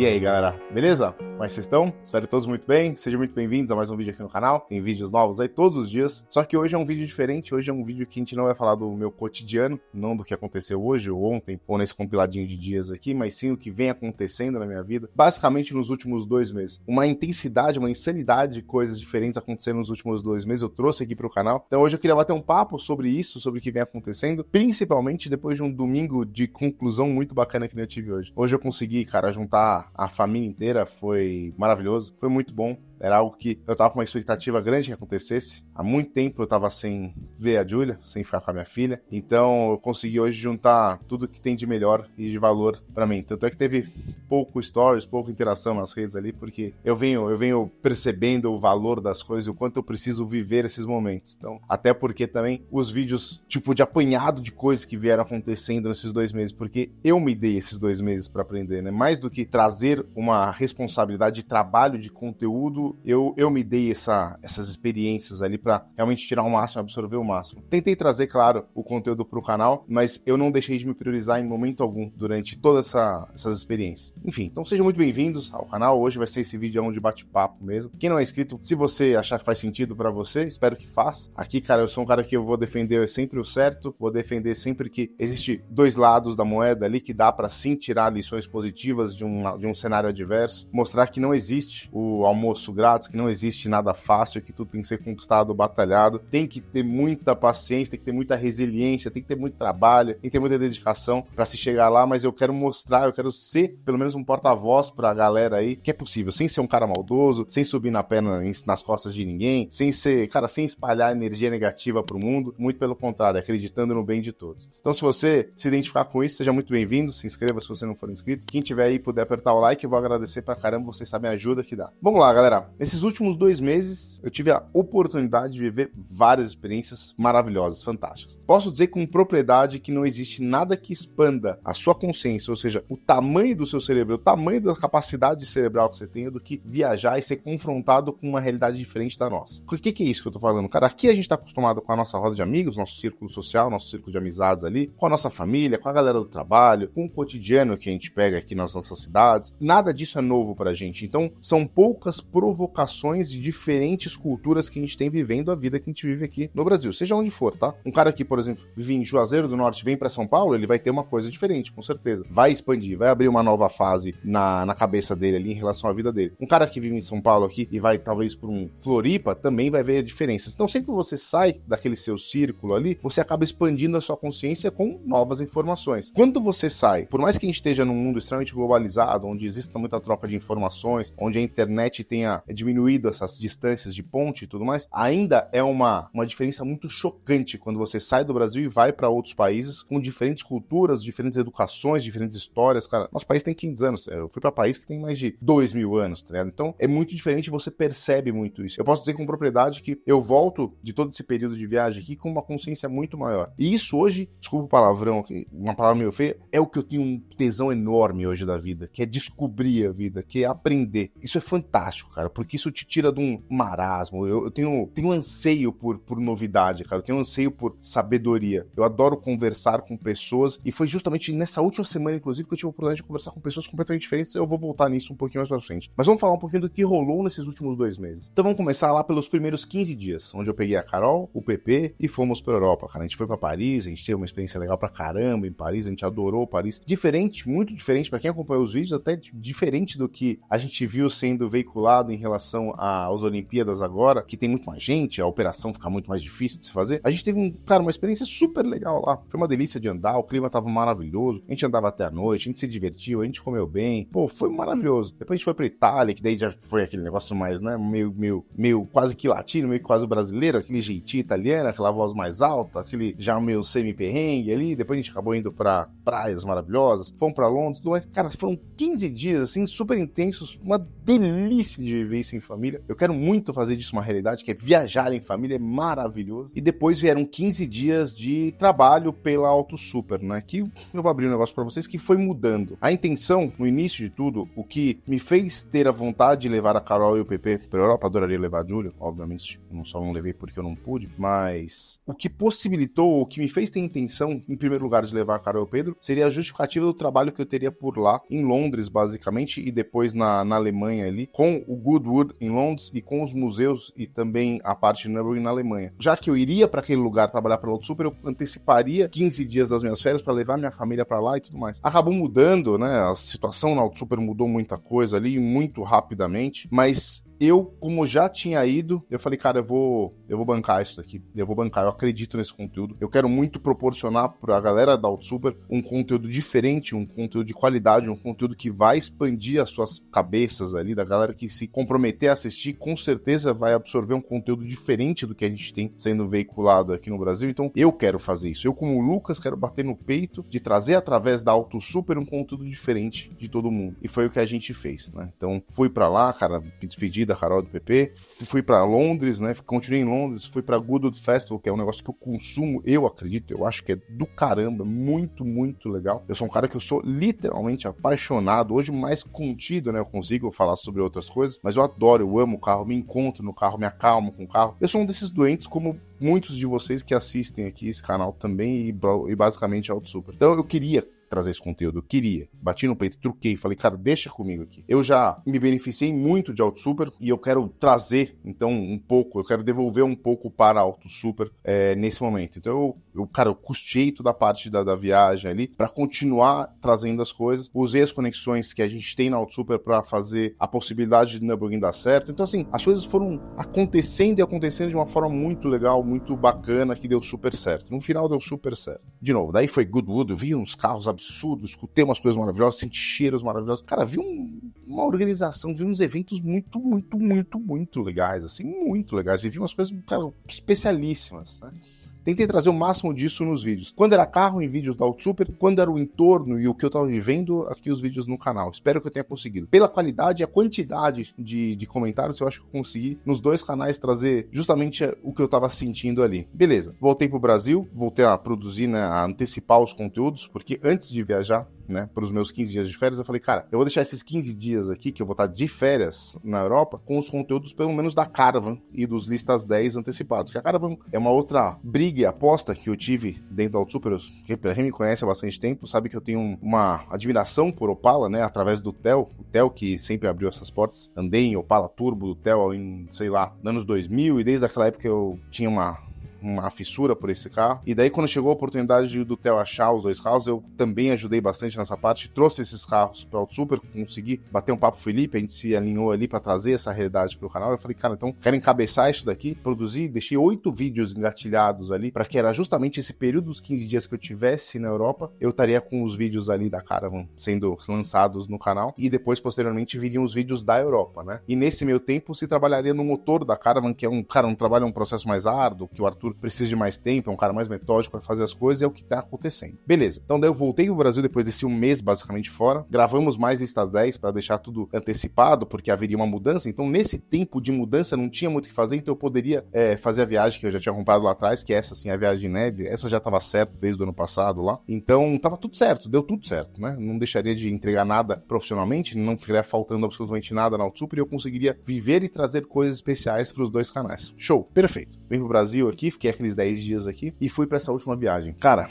E aí, galera, beleza? Como é que vocês estão? Espero todos muito bem. Sejam muito bem-vindos a mais um vídeo aqui no canal. Tem vídeos novos aí todos os dias. Só que hoje é um vídeo diferente. Hoje é um vídeo que a gente não vai falar do meu cotidiano, não do que aconteceu hoje ou ontem, ou nesse compiladinho de dias aqui, mas sim o que vem acontecendo na minha vida, basicamente nos últimos dois meses. Uma intensidade, uma insanidade de coisas diferentes acontecendo nos últimos dois meses. Eu trouxe aqui para o canal. Então hoje eu queria bater um papo sobre isso, sobre o que vem acontecendo, principalmente depois de um domingo de conclusão muito bacana que eu tive hoje. Hoje eu consegui, cara, juntar a família inteira. Foi maravilhoso, foi muito bom. Era algo que eu tava com uma expectativa grande que acontecesse. Há muito tempo eu tava sem ver a Júlia, sem ficar com a minha filha. Então eu consegui hoje juntar tudo que tem de melhor e de valor para mim. Tanto é que teve pouco stories, pouca interação nas redes ali, porque eu venho, eu venho percebendo o valor das coisas, o quanto eu preciso viver esses momentos. Então, até porque também os vídeos, tipo, de apanhado de coisas que vieram acontecendo nesses dois meses, porque eu me dei esses dois meses para aprender, né? Mais do que trazer uma responsabilidade de trabalho, de conteúdo, eu, eu me dei essa, essas experiências ali para realmente tirar o máximo, absorver o máximo. Tentei trazer, claro, o conteúdo para o canal, mas eu não deixei de me priorizar em momento algum durante todas essa, essas experiências. Enfim, então sejam muito bem-vindos ao canal. Hoje vai ser esse vídeo de bate-papo mesmo. Quem não é inscrito, se você achar que faz sentido para você, espero que faça. Aqui, cara, eu sou um cara que eu vou defender sempre o certo, vou defender sempre que existe dois lados da moeda ali que dá para sim tirar lições positivas de um, de um cenário adverso, mostrar mostrar que não existe o almoço grátis, que não existe nada fácil, que tudo tem que ser conquistado, batalhado. Tem que ter muita paciência, tem que ter muita resiliência, tem que ter muito trabalho, tem que ter muita dedicação para se chegar lá, mas eu quero mostrar, eu quero ser pelo menos um porta-voz pra galera aí que é possível, sem ser um cara maldoso, sem subir na perna nas costas de ninguém, sem ser, cara, sem espalhar energia negativa pro mundo, muito pelo contrário, acreditando no bem de todos. Então se você se identificar com isso, seja muito bem-vindo, se inscreva se você não for inscrito. Quem tiver aí puder apertar o like, eu vou agradecer pra caramba vocês sabem, a ajuda que dá. Vamos lá, galera. Nesses últimos dois meses, eu tive a oportunidade de viver várias experiências maravilhosas, fantásticas. Posso dizer com propriedade que não existe nada que expanda a sua consciência, ou seja, o tamanho do seu cérebro, o tamanho da capacidade cerebral que você tem, é do que viajar e ser confrontado com uma realidade diferente da nossa. Por que, que é isso que eu tô falando? Cara, aqui a gente tá acostumado com a nossa roda de amigos, nosso círculo social, nosso círculo de amizades ali, com a nossa família, com a galera do trabalho, com o cotidiano que a gente pega aqui nas nossas cidades. Nada disso é novo pra gente gente. Então, são poucas provocações de diferentes culturas que a gente tem vivendo a vida que a gente vive aqui no Brasil, seja onde for, tá? Um cara que, por exemplo, vive em Juazeiro do Norte, vem para São Paulo, ele vai ter uma coisa diferente, com certeza. Vai expandir, vai abrir uma nova fase na, na cabeça dele ali em relação à vida dele. Um cara que vive em São Paulo aqui e vai talvez para um Floripa também vai ver a diferença. Então, sempre que você sai daquele seu círculo ali, você acaba expandindo a sua consciência com novas informações. Quando você sai, por mais que a gente esteja num mundo extremamente globalizado, onde exista muita troca de informações, informações, onde a internet tenha diminuído essas distâncias de ponte e tudo mais, ainda é uma, uma diferença muito chocante quando você sai do Brasil e vai para outros países com diferentes culturas, diferentes educações, diferentes histórias. Cara, nosso país tem 500 anos. É, eu fui para país que tem mais de 2 mil anos, tá ligado? Então é muito diferente e você percebe muito isso. Eu posso dizer com propriedade que eu volto de todo esse período de viagem aqui com uma consciência muito maior. E isso hoje, desculpa o palavrão aqui, uma palavra meio feia, é o que eu tenho um tesão enorme hoje da vida, que é descobrir a vida, que é aprender. Isso é fantástico, cara, porque isso te tira de um marasmo. Eu, eu tenho, tenho anseio por, por novidade, cara. Eu tenho anseio por sabedoria. Eu adoro conversar com pessoas e foi justamente nessa última semana, inclusive, que eu tive a oportunidade de conversar com pessoas completamente diferentes. Eu vou voltar nisso um pouquinho mais pra frente. Mas vamos falar um pouquinho do que rolou nesses últimos dois meses. Então vamos começar lá pelos primeiros 15 dias, onde eu peguei a Carol, o PP e fomos pra Europa, cara. A gente foi pra Paris, a gente teve uma experiência legal pra caramba em Paris, a gente adorou Paris. Diferente, muito diferente, para quem acompanhou os vídeos, até diferente do que a gente viu sendo veiculado em relação às Olimpíadas agora, que tem muito mais gente, a operação fica muito mais difícil de se fazer. A gente teve, um, cara, uma experiência super legal lá. Foi uma delícia de andar, o clima tava maravilhoso, a gente andava até a noite, a gente se divertiu, a gente comeu bem. Pô, foi maravilhoso. Depois a gente foi pra Itália, que daí já foi aquele negócio mais, né, meio, meio, meio quase que latino, meio quase brasileiro, aquele jeitinho italiano, aquela voz mais alta, aquele já meio semi-perrengue ali. Depois a gente acabou indo pra praias maravilhosas, fomos pra Londres, tudo mais. Cara, foram 15 dias, assim, super intensos isso uma delícia de vivência em família. Eu quero muito fazer disso uma realidade, que é viajar em família, é maravilhoso. E depois vieram 15 dias de trabalho pela Auto Super, né? Que eu vou abrir um negócio para vocês que foi mudando. A intenção, no início de tudo, o que me fez ter a vontade de levar a Carol e o PP para Europa, adoraria levar a Júlio, obviamente, não só não levei porque eu não pude, mas o que possibilitou, o que me fez ter a intenção, em primeiro lugar, de levar a Carol e o Pedro, seria a justificativa do trabalho que eu teria por lá, em Londres, basicamente, e depois na na, Alemanha ali, com o Goodwood em Londres e com os museus e também a parte de Nürburgring na Alemanha. Já que eu iria para aquele lugar trabalhar para o Super, eu anteciparia 15 dias das minhas férias para levar minha família para lá e tudo mais. Acabou mudando, né? A situação na Super mudou muita coisa ali, muito rapidamente, mas eu, como já tinha ido, eu falei, cara, eu vou, eu vou bancar isso daqui. Eu vou bancar, eu acredito nesse conteúdo. Eu quero muito proporcionar para a galera da Super um conteúdo diferente, um conteúdo de qualidade, um conteúdo que vai expandir as suas cabeças ali, da galera que se comprometer a assistir, com certeza vai absorver um conteúdo diferente do que a gente tem sendo veiculado aqui no Brasil. Então, eu quero fazer isso. Eu, como Lucas, quero bater no peito de trazer através da Autosuper um conteúdo diferente de todo mundo. E foi o que a gente fez, né? Então, fui para lá, cara, me despedi da carol do PP. Fui para Londres, né? Continuei em Londres, fui para Goodwood Festival, que é um negócio que eu consumo, eu acredito, eu acho que é do caramba, muito, muito legal. Eu sou um cara que eu sou literalmente apaixonado, hoje mais contido, né? Eu consigo falar sobre outras coisas, mas eu adoro, eu amo o carro, me encontro no carro, me acalmo com o carro. Eu sou um desses doentes como muitos de vocês que assistem aqui esse canal também e, e basicamente é Auto Super. Então eu queria trazer esse conteúdo. Eu queria. Bati no peito, truquei, falei, cara, deixa comigo aqui. Eu já me beneficiei muito de Auto Super e eu quero trazer, então, um pouco, eu quero devolver um pouco para Auto Super é, nesse momento. Então, eu, eu, cara, eu custei toda a parte da, da viagem ali para continuar trazendo as coisas. Usei as conexões que a gente tem na Auto Super para fazer a possibilidade de Nürburgring dar certo. Então, assim, as coisas foram acontecendo e acontecendo de uma forma muito legal, muito bacana, que deu super certo. No final, deu super certo. De novo, daí foi Goodwood, eu vi uns carros absurdos absurdo, escutei umas coisas maravilhosas, senti cheiros maravilhosos. Cara, vi um, uma organização, vi uns eventos muito, muito, muito, muito legais, assim, muito legais. Vivi umas coisas, cara, especialíssimas, né? Tentei trazer o máximo disso nos vídeos. Quando era carro, em vídeos da Super, quando era o entorno e o que eu estava vivendo, aqui os vídeos no canal. Espero que eu tenha conseguido. Pela qualidade e a quantidade de, de comentários, eu acho que eu consegui nos dois canais trazer justamente o que eu estava sentindo ali. Beleza, voltei pro Brasil, voltei a produzir, né, a antecipar os conteúdos, porque antes de viajar, né, para os meus 15 dias de férias, eu falei, cara, eu vou deixar esses 15 dias aqui, que eu vou estar tá de férias na Europa, com os conteúdos pelo menos da Caravan e dos listas 10 antecipados. Que a Caravan é uma outra briga e aposta que eu tive dentro da Altsuper. quem me conhece há bastante tempo, sabe que eu tenho uma admiração por Opala, né, através do Tel, o Tel que sempre abriu essas portas. Andei em Opala Turbo do Tel em, sei lá, anos 2000 e desde aquela época eu tinha uma uma fissura por esse carro. E daí, quando chegou a oportunidade do Theo achar os dois carros, eu também ajudei bastante nessa parte, trouxe esses carros para o Super, consegui bater um papo com o Felipe, a gente se alinhou ali para trazer essa realidade para o canal. Eu falei, cara, então quero encabeçar isso daqui, produzir, deixei oito vídeos engatilhados ali, para que era justamente esse período dos 15 dias que eu tivesse na Europa, eu estaria com os vídeos ali da Caravan sendo lançados no canal e depois, posteriormente, viriam os vídeos da Europa, né? E nesse meu tempo se trabalharia no motor da Caravan, que é um, cara, um trabalho, um processo mais árduo, que o Arthur precisa de mais tempo, é um cara mais metódico para fazer as coisas, é o que tá acontecendo. Beleza. Então daí eu voltei pro Brasil depois desse um mês basicamente fora. Gravamos mais listas 10 para deixar tudo antecipado, porque haveria uma mudança. Então nesse tempo de mudança não tinha muito o que fazer, então eu poderia é, fazer a viagem que eu já tinha comprado lá atrás, que é essa assim, a viagem de neve, essa já tava certo desde o ano passado lá. Então tava tudo certo, deu tudo certo, né? Não deixaria de entregar nada profissionalmente, não ficaria faltando absolutamente nada na Super e eu conseguiria viver e trazer coisas especiais para os dois canais. Show, perfeito. Vim pro Brasil aqui, fiquei aqueles 10 dias aqui e fui para essa última viagem. Cara,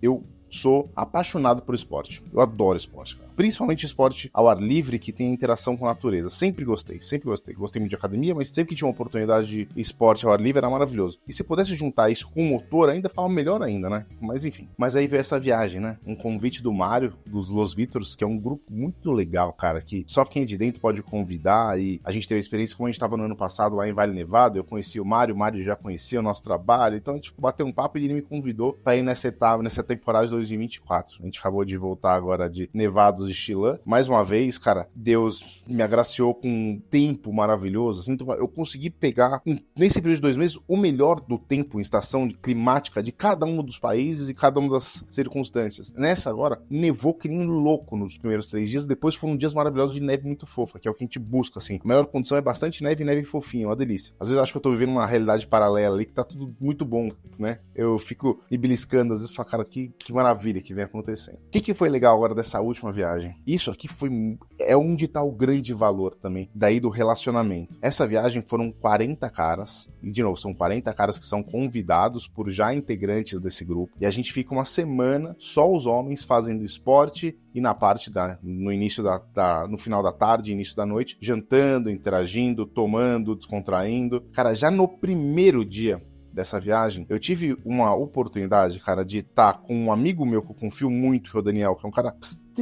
eu sou apaixonado por esporte. Eu adoro esporte, cara. Principalmente esporte ao ar livre que tem interação com a natureza. Sempre gostei, sempre gostei. Gostei muito de academia, mas sempre que tinha uma oportunidade de esporte ao ar livre era maravilhoso. E se pudesse juntar isso com o motor, ainda ficava melhor ainda, né? Mas enfim. Mas aí veio essa viagem, né? Um convite do Mário, dos Los Vítoros, que é um grupo muito legal, cara, que só quem é de dentro pode convidar. E a gente teve a experiência, como a gente estava no ano passado lá em Vale Nevado, eu conheci o Mário, o Mário já conhecia o nosso trabalho. Então a gente tipo, bateu um papo e ele me convidou para ir nessa etapa, nessa temporada de 2024. A gente acabou de voltar agora de Nevados de Chilã. Mais uma vez, cara, Deus me agraciou com um tempo maravilhoso. Assim, então eu consegui pegar, nesse período de dois meses, o melhor do tempo em estação climática de cada um dos países e cada uma das circunstâncias. Nessa agora, nevou que nem louco nos primeiros três dias. Depois foram dias maravilhosos de neve muito fofa, que é o que a gente busca, assim. A melhor condição é bastante neve, neve fofinha, uma delícia. Às vezes eu acho que eu tô vivendo uma realidade paralela ali que tá tudo muito bom, né? Eu fico me beliscando, às vezes falo, cara, que, que maravilha maravilha que vem acontecendo. O que, que foi legal agora dessa última viagem? Isso aqui foi é onde está o grande valor também, daí do relacionamento. Essa viagem foram 40 caras, e de novo, são 40 caras que são convidados por já integrantes desse grupo, e a gente fica uma semana só os homens fazendo esporte e na parte da no início da, da no final da tarde, início da noite, jantando, interagindo, tomando, descontraindo. Cara, já no primeiro dia dessa viagem, eu tive uma oportunidade, cara, de estar tá com um amigo meu que eu confio muito, que é o Daniel, que é um cara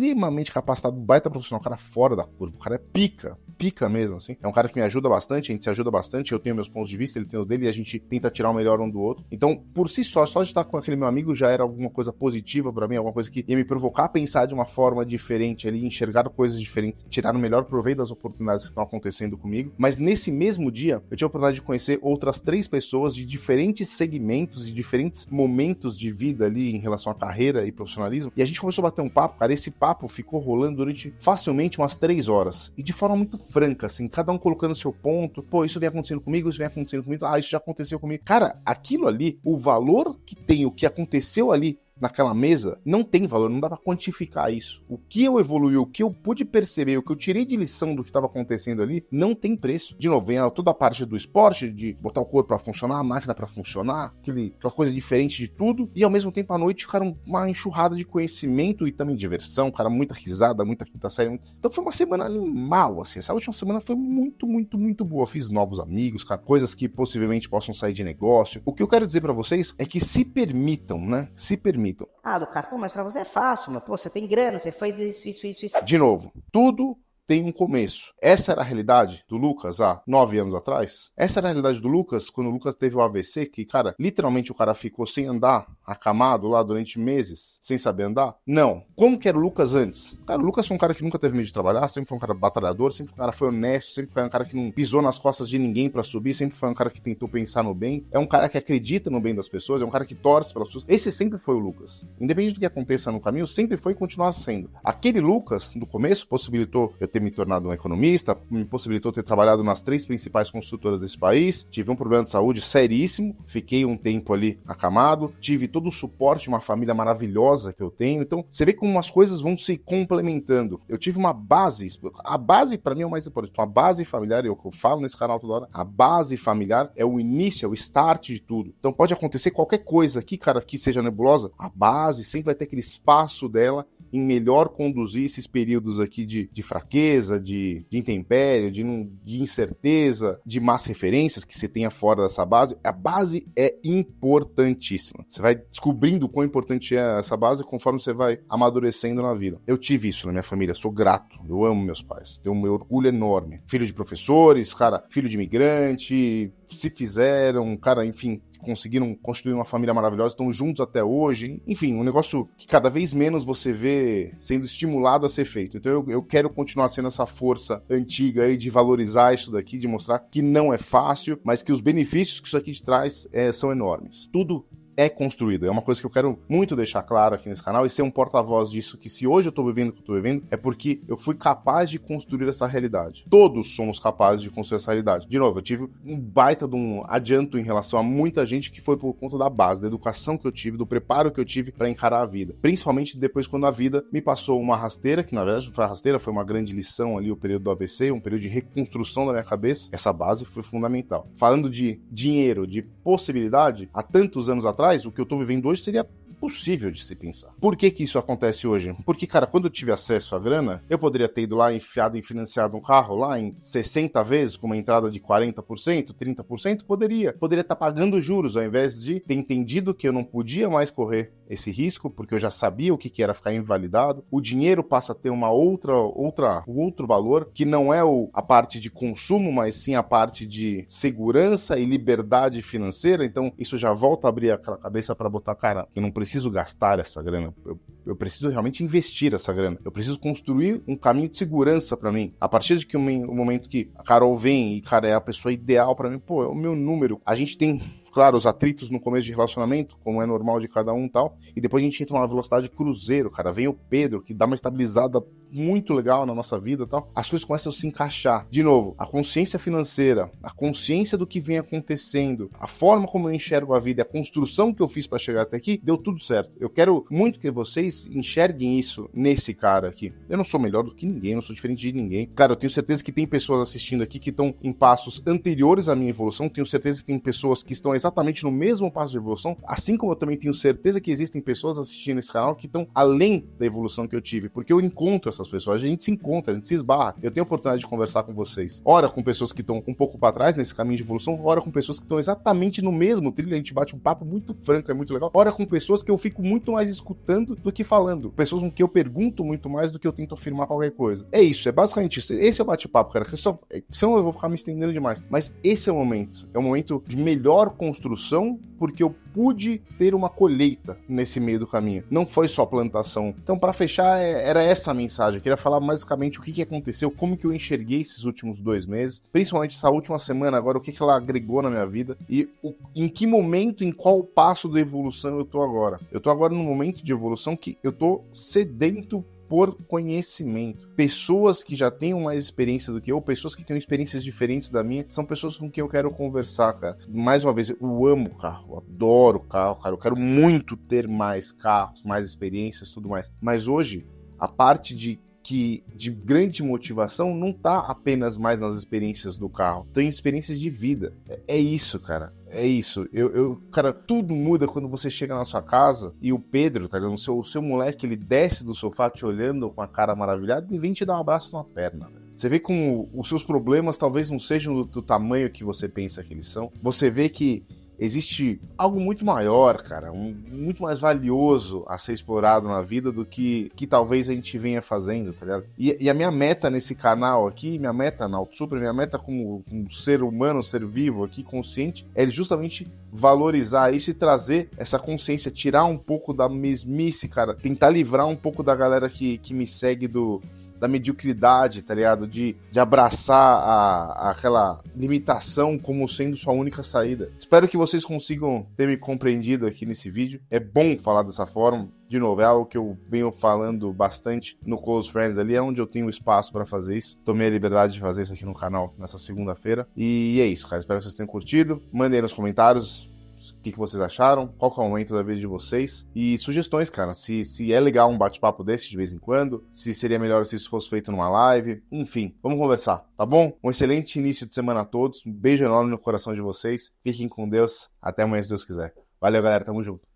extremamente capacitado, baita profissional, um cara é fora da curva, o cara é pica, pica mesmo, assim. É um cara que me ajuda bastante, a gente se ajuda bastante, eu tenho meus pontos de vista, ele tem os dele e a gente tenta tirar o melhor um do outro. Então, por si só, só de estar com aquele meu amigo já era alguma coisa positiva para mim, alguma coisa que ia me provocar a pensar de uma forma diferente ali, enxergar coisas diferentes, tirar o melhor proveito das oportunidades que estão acontecendo comigo. Mas nesse mesmo dia, eu tive a oportunidade de conhecer outras três pessoas de diferentes segmentos e diferentes momentos de vida ali em relação à carreira e profissionalismo. E a gente começou a bater um papo, cara, esse papo papo ficou rolando durante facilmente umas três horas. E de forma muito franca, assim, cada um colocando seu ponto. Pô, isso vem acontecendo comigo, isso vem acontecendo comigo. Ah, isso já aconteceu comigo. Cara, aquilo ali, o valor que tem o que aconteceu ali naquela mesa não tem valor, não dá para quantificar isso. O que eu evolui, o que eu pude perceber, o que eu tirei de lição do que estava acontecendo ali, não tem preço. De novo, vem toda a parte do esporte, de botar o corpo para funcionar, a máquina para funcionar, aquele, aquela coisa diferente de tudo, e ao mesmo tempo à noite, cara, uma enxurrada de conhecimento e também diversão, cara, muita risada, muita quinta série. Então foi uma semana mal assim. Essa última semana foi muito, muito, muito boa. Fiz novos amigos, cara, coisas que possivelmente possam sair de negócio. O que eu quero dizer para vocês é que se permitam, né? Se permitam ah, Lucas, pô, mas para você é fácil, mas pô, você tem grana, você fez isso, isso, isso, isso. De novo, tudo tem um começo. Essa era a realidade do Lucas há nove anos atrás? Essa era a realidade do Lucas quando o Lucas teve o AVC, que, cara, literalmente o cara ficou sem andar, acamado lá durante meses, sem saber andar? Não. Como que era o Lucas antes? Cara, o Lucas foi um cara que nunca teve medo de trabalhar, sempre foi um cara batalhador, sempre foi um cara foi honesto, sempre foi um cara que não pisou nas costas de ninguém para subir, sempre foi um cara que tentou pensar no bem, é um cara que acredita no bem das pessoas, é um cara que torce pelas pessoas. Esse sempre foi o Lucas. Independente do que aconteça no caminho, sempre foi e continuar sendo. Aquele Lucas, no começo, possibilitou eu ter ter me tornado um economista, me possibilitou ter trabalhado nas três principais construtoras desse país. Tive um problema de saúde seríssimo, fiquei um tempo ali acamado, tive todo o suporte de uma família maravilhosa que eu tenho. Então, você vê como as coisas vão se complementando. Eu tive uma base, a base para mim é o mais importante. Então, a base familiar, é que eu falo nesse canal toda hora, a base familiar é o início, é o start de tudo. Então, pode acontecer qualquer coisa aqui, cara, que seja nebulosa, a base sempre vai ter aquele espaço dela em melhor conduzir esses períodos aqui de, de fraqueza, de, de intempério, de, de incerteza, de más referências que você tenha fora dessa base. A base é importantíssima. Você vai descobrindo quão importante é essa base conforme você vai amadurecendo na vida. Eu tive isso na minha família, sou grato, eu amo meus pais, tenho um orgulho enorme. Filho de professores, cara, filho de imigrante, se fizeram, cara, enfim, conseguiram construir uma família maravilhosa, estão juntos até hoje. Enfim, um negócio que cada vez menos você vê sendo estimulado a ser feito. Então eu, eu quero continuar sendo essa força antiga aí de valorizar isso daqui, de mostrar que não é fácil, mas que os benefícios que isso aqui te traz é, são enormes. Tudo é construído. É uma coisa que eu quero muito deixar claro aqui nesse canal e ser um porta-voz disso, que se hoje eu tô vivendo o que eu tô vivendo, é porque eu fui capaz de construir essa realidade. Todos somos capazes de construir essa realidade. De novo, eu tive um baita de um adianto em relação a muita gente que foi por conta da base, da educação que eu tive, do preparo que eu tive para encarar a vida. Principalmente depois quando a vida me passou uma rasteira, que na verdade não foi rasteira, foi uma grande lição ali, o período do AVC, um período de reconstrução da minha cabeça. Essa base foi fundamental. Falando de dinheiro, de possibilidade, há tantos anos atrás, atrás, o que eu estou vivendo hoje seria impossível de se pensar. Por que que isso acontece hoje? Porque, cara, quando eu tive acesso à grana, eu poderia ter ido lá enfiado e financiado um carro lá em 60 vezes, com uma entrada de 40%, 30%, poderia. Poderia estar tá pagando juros, ao invés de ter entendido que eu não podia mais correr esse risco, porque eu já sabia o que, que era ficar invalidado. O dinheiro passa a ter uma outra, outra, outro valor, que não é o, a parte de consumo, mas sim a parte de segurança e liberdade financeira. Então, isso já volta a abrir a cabeça para botar, cara, eu não preciso preciso gastar essa grana, eu, eu preciso realmente investir essa grana, eu preciso construir um caminho de segurança para mim. A partir de que o, momento que a Carol vem e, cara, é a pessoa ideal para mim, pô, é o meu número. A gente tem claro, os atritos no começo de relacionamento, como é normal de cada um tal. E depois a gente entra numa velocidade cruzeiro, cara. Vem o Pedro, que dá uma estabilizada muito legal na nossa vida tal. As coisas começam a se encaixar. De novo, a consciência financeira, a consciência do que vem acontecendo, a forma como eu enxergo a vida, a construção que eu fiz para chegar até aqui, deu tudo certo. Eu quero muito que vocês enxerguem isso nesse cara aqui. Eu não sou melhor do que ninguém, não sou diferente de ninguém. Cara, eu tenho certeza que tem pessoas assistindo aqui que estão em passos anteriores à minha evolução, tenho certeza que tem pessoas que estão exatamente no mesmo passo de evolução, assim como eu também tenho certeza que existem pessoas assistindo esse canal que estão além da evolução que eu tive, porque eu encontro essas pessoas, a gente se encontra, a gente se esbarra. Eu tenho a oportunidade de conversar com vocês, ora com pessoas que estão um pouco para trás nesse caminho de evolução, ora com pessoas que estão exatamente no mesmo trilho, a gente bate um papo muito franco, é muito legal, ora com pessoas que eu fico muito mais escutando do que falando, pessoas com que eu pergunto muito mais do que eu tento afirmar qualquer coisa. É isso, é basicamente isso. Esse é o bate-papo, cara. só, é, senão eu vou ficar me estendendo demais. Mas esse é o momento, é o momento de melhor conversa construção porque eu pude ter uma colheita nesse meio do caminho. Não foi só plantação. Então, para fechar, é, era essa a mensagem. Eu queria falar basicamente o que, que aconteceu, como que eu enxerguei esses últimos dois meses, principalmente essa última semana agora, o que, que ela agregou na minha vida e o, em que momento, em qual passo da evolução eu tô agora. Eu tô agora num momento de evolução que eu tô sedento por conhecimento. Pessoas que já tenham mais experiência do que eu, pessoas que tenham experiências diferentes da minha, são pessoas com quem eu quero conversar, cara. Mais uma vez, eu amo carro, adoro carro, cara. Eu quero muito ter mais carros, mais experiências, tudo mais. Mas hoje, a parte de que de grande motivação não tá apenas mais nas experiências do carro, tem experiências de vida. É, é isso, cara. É isso. Eu, eu, cara, tudo muda quando você chega na sua casa e o Pedro, tá ligado? O seu, o seu moleque, ele desce do sofá te olhando com a cara maravilhada e vem te dar um abraço na perna, Você vê como os seus problemas talvez não sejam do, do tamanho que você pensa que eles são. Você vê que existe algo muito maior, cara, um, muito mais valioso a ser explorado na vida do que, que talvez a gente venha fazendo, tá ligado? E, e a minha meta nesse canal aqui, minha meta na Super, minha meta como, como ser humano, ser vivo aqui, consciente, é justamente valorizar isso e trazer essa consciência, tirar um pouco da mesmice, cara, tentar livrar um pouco da galera que, que me segue do, da mediocridade, tá ligado? De, de abraçar a, aquela limitação como sendo sua única saída. Espero que vocês consigam ter me compreendido aqui nesse vídeo. É bom falar dessa forma, de novo, é algo que eu venho falando bastante no Close Friends ali, é onde eu tenho espaço para fazer isso. Tomei a liberdade de fazer isso aqui no canal nessa segunda-feira. E é isso, cara. Espero que vocês tenham curtido. Mandem nos comentários o que, que vocês acharam, qual é o momento da vez de vocês e sugestões, cara, se, se é legal um bate-papo desse de vez em quando, se seria melhor se isso fosse feito numa live, enfim, vamos conversar, tá bom? Um excelente início de semana a todos, um beijo enorme no coração de vocês, fiquem com Deus, até amanhã se Deus quiser. Valeu, galera, tamo junto.